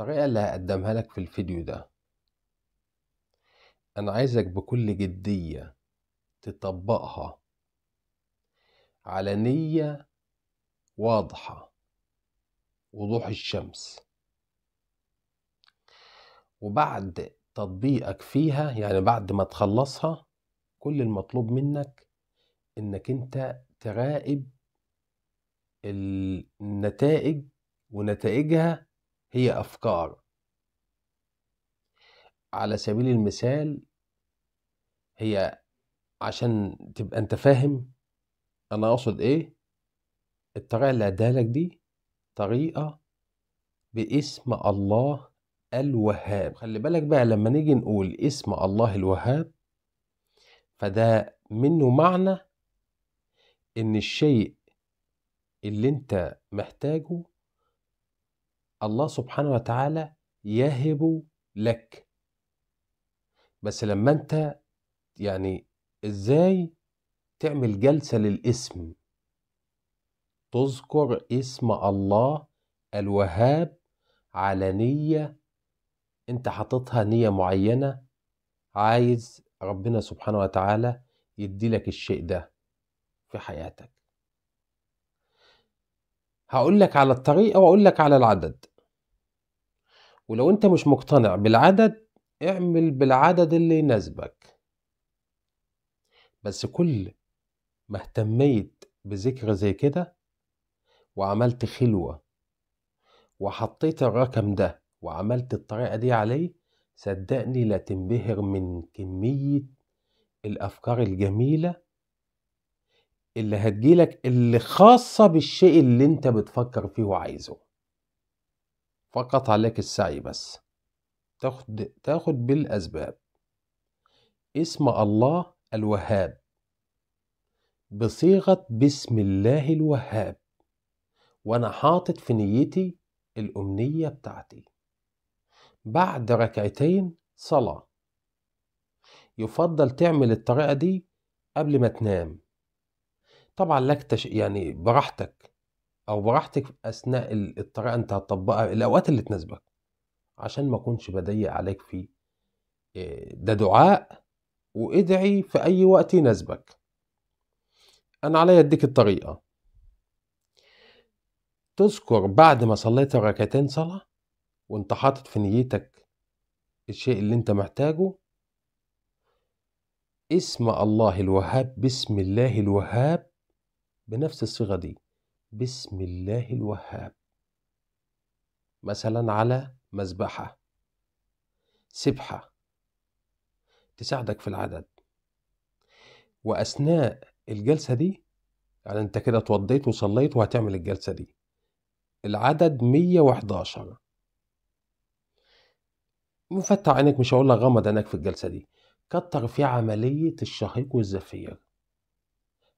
الطريقة اللي هقدمها لك في الفيديو ده أنا عايزك بكل جدية تطبقها على نية واضحة وضوح الشمس وبعد تطبيقك فيها يعني بعد ما تخلصها كل المطلوب منك انك انت تراقب النتائج ونتائجها هي أفكار على سبيل المثال هي عشان تبقى أنت فاهم أنا أقصد إيه الطريقة اللي ادالك دي طريقة باسم الله الوهاب خلي بالك بقى لما نيجي نقول اسم الله الوهاب فده منه معنى ان الشيء اللي انت محتاجه الله سبحانه وتعالى يهب لك بس لما انت يعني ازاي تعمل جلسة للاسم تذكر اسم الله الوهاب على نية انت حاططها نية معينة عايز ربنا سبحانه وتعالى يديلك الشيء ده في حياتك هقول لك على الطريقة واقول لك على العدد ولو انت مش مقتنع بالعدد اعمل بالعدد اللي يناسبك بس كل ما اهتميت بذكر زي كده وعملت خلوة وحطيت الرقم ده وعملت الطريقة دي عليه صدقني لا تنبهر من كمية الأفكار الجميلة اللي هتجيلك اللي خاصة بالشيء اللي انت بتفكر فيه وعايزه فقط عليك السعي بس تاخد, تاخد بالأسباب اسم الله الوهاب بصيغة بسم الله الوهاب وأنا حاطط في نيتي الأمنية بتاعتي بعد ركعتين صلاة يفضل تعمل الطريقة دي قبل ما تنام طبعا لك تش... يعني براحتك او براحتك اثناء الطريقه انت هتطبقها الاوقات اللي تناسبك عشان ما اكونش بضيق عليك فيه ده دعاء وادعي في اي وقت يناسبك انا عليا اديك الطريقه تذكر بعد ما صليت ركعتين صلاه وانت حاطط في نيتك الشيء اللي انت محتاجه اسم الله الوهاب بسم الله الوهاب بنفس الصيغة دي بسم الله الوهاب مثلا على مذبحة سبحة تساعدك في العدد وأثناء الجلسة دي يعني أنت كده اتوضيت وصليت وهتعمل الجلسة دي العدد 111 مفتح عينك مش هقول لك غمض عينك في الجلسة دي كتر في عملية الشهيق والزفير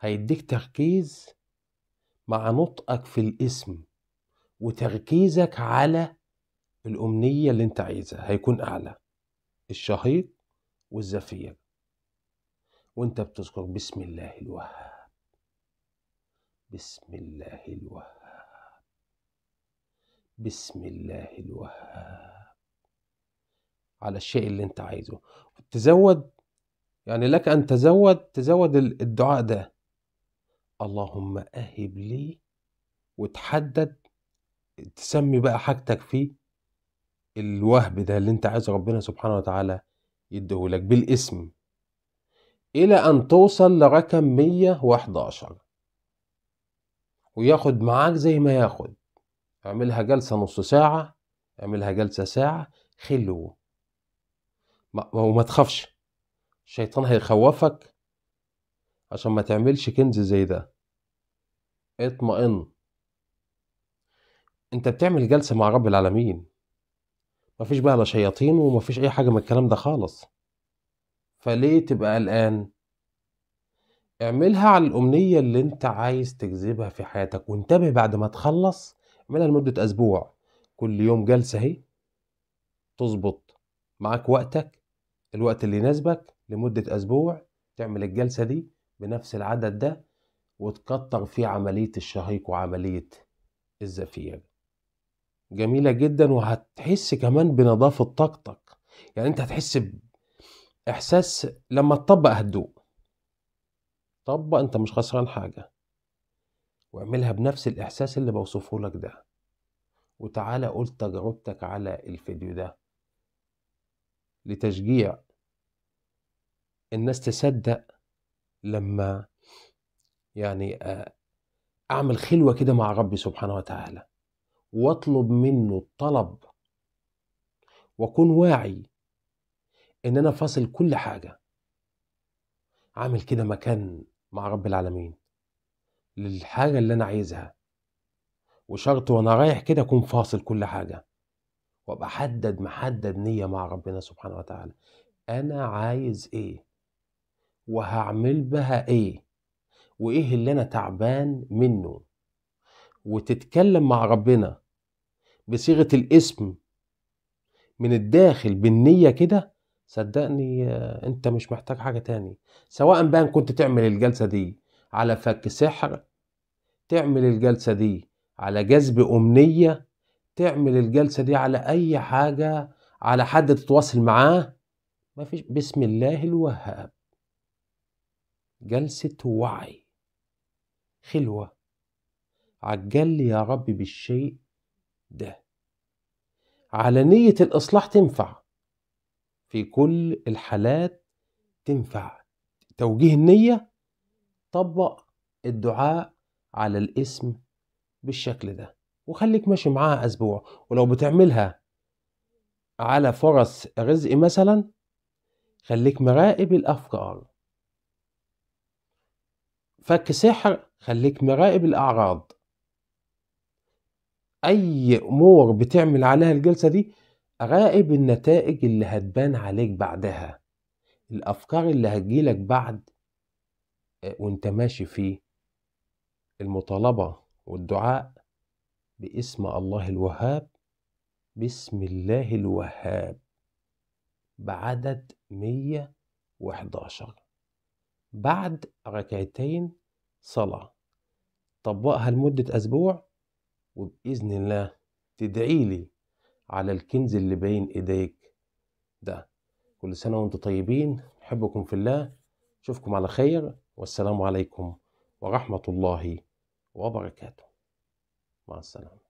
هيديك تركيز مع نطقك في الاسم وتركيزك على الأمنية اللي أنت عايزها هيكون أعلى الشهيق والزفير وأنت بتذكر بسم الله الوهاب بسم الله الوهاب بسم الله الوهاب على الشيء اللي أنت عايزه تزود يعني لك أن تزود تزود الدعاء ده اللهم أهب لي وتحدد تسمي بقى حاجتك فيه الوهب ده اللي انت عايز ربنا سبحانه وتعالى يديهولك بالاسم إلى أن توصل لرقم 111 وياخد معاك زي ما ياخد اعملها جلسة نص ساعة اعملها جلسة ساعة خلوه وما تخافش الشيطان هيخوفك عشان ما تعملش كنز زي ده اطمئن انت بتعمل جلسة مع رب العالمين مفيش بقى لا شياطين ومفيش اي حاجة من الكلام ده خالص فليه تبقى قلقان اعملها على الأمنية اللي انت عايز تجذبها في حياتك وانتبه بعد ما تخلص اعملها لمدة أسبوع كل يوم جلسة اهي تظبط معاك وقتك الوقت اللي يناسبك لمدة أسبوع تعمل الجلسة دي بنفس العدد ده وتكتر فيه عملية الشهيق وعملية الزفير جميلة جدا وهتحس كمان بنظافة طاقتك يعني انت هتحس بإحساس لما تطبق هتدوق طبق انت مش خسران حاجة واعملها بنفس الإحساس اللي بوصفه لك ده وتعالى قول تجربتك على الفيديو ده لتشجيع الناس تصدق لما يعني آه، اعمل خلوه كده مع ربي سبحانه وتعالى واطلب منه الطلب واكون واعي ان انا فاصل كل حاجه عامل كده مكان مع رب العالمين للحاجه اللي انا عايزها وشرط وانا رايح كده اكون فاصل كل حاجه وابقى محدد نيه مع ربنا سبحانه وتعالى انا عايز ايه وهعمل بها ايه وايه اللي انا تعبان منه وتتكلم مع ربنا بصيغه الاسم من الداخل بالنيه كده صدقني آه، انت مش محتاج حاجه تاني سواء بقى كنت تعمل الجلسه دي على فك سحر تعمل الجلسه دي على جذب امنيه تعمل الجلسه دي على اي حاجه على حد تتواصل معاه مفيش بسم الله الوهاب جلسة وعي خلوة عجل يا رب بالشيء ده على نية الإصلاح تنفع في كل الحالات تنفع توجيه النية طبق الدعاء على الاسم بالشكل ده وخليك ماشي معاها أسبوع ولو بتعملها على فرص رزق مثلا خليك مراقب الأفكار فك سحر خليك مراقب الأعراض أي أمور بتعمل عليها الجلسة دي راقب النتائج اللي هتبان عليك بعدها الأفكار اللي هتجيلك بعد آه، وانت ماشي في المطالبة والدعاء باسم الله الوهاب بسم الله الوهاب بعدد 111 بعد ركعتين صلاة طبقها لمدة أسبوع وبإذن الله تدعيلي على الكنز اللي بين إيديك ده كل سنة وانتم طيبين نحبكم في الله أشوفكم على خير والسلام عليكم ورحمة الله وبركاته مع السلامة